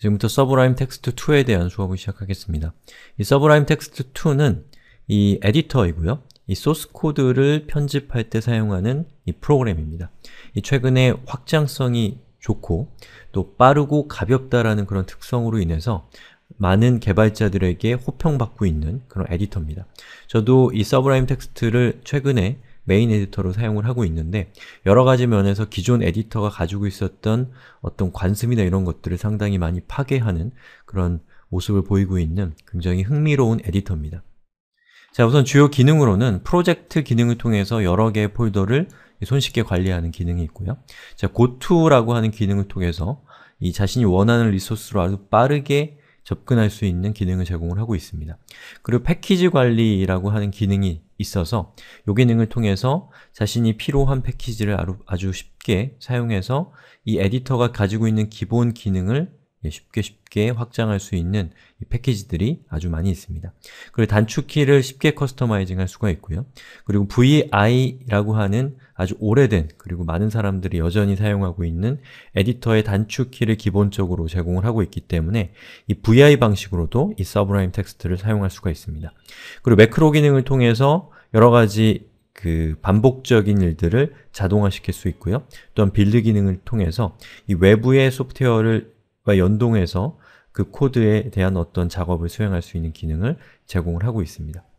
지금부터 서브라임 텍스트 2에 대한 수업을 시작하겠습니다. 이 서브라임 텍스트 2는 이 에디터이고요. 이 소스 코드를 편집할 때 사용하는 이 프로그램입니다. 이 최근에 확장성이 좋고 또 빠르고 가볍다라는 그런 특성으로 인해서 많은 개발자들에게 호평받고 있는 그런 에디터입니다. 저도 이 서브라임 텍스트를 최근에 메인 에디터로 사용을 하고 있는데 여러 가지 면에서 기존 에디터가 가지고 있었던 어떤 관습이나 이런 것들을 상당히 많이 파괴하는 그런 모습을 보이고 있는 굉장히 흥미로운 에디터입니다. 자, 우선 주요 기능으로는 프로젝트 기능을 통해서 여러 개의 폴더를 손쉽게 관리하는 기능이 있고요. 자, goTo라고 하는 기능을 통해서 이 자신이 원하는 리소스로 아주 빠르게 접근할 수 있는 기능을 제공을 하고 있습니다. 그리고 패키지 관리라고 하는 기능이 있어서 요 기능을 통해서 자신이 필요한 패키지를 아주 쉽게 사용해서 이 에디터가 가지고 있는 기본 기능을 예, 쉽게 쉽게 확장할 수 있는 패키지들이 아주 많이 있습니다. 그리고 단축키를 쉽게 커스터마이징할 수가 있고요. 그리고 VI라고 하는 아주 오래된 그리고 많은 사람들이 여전히 사용하고 있는 에디터의 단축키를 기본적으로 제공을 하고 있기 때문에 이 VI 방식으로도 이 서브라임 텍스트를 사용할 수가 있습니다. 그리고 매크로 기능을 통해서 여러 가지 그 반복적인 일들을 자동화시킬 수 있고요 또한 빌드 기능을 통해서 이 외부의 소프트웨어를 연동해서 그 코드에 대한 어떤 작업을 수행할 수 있는 기능을 제공을 하고 있습니다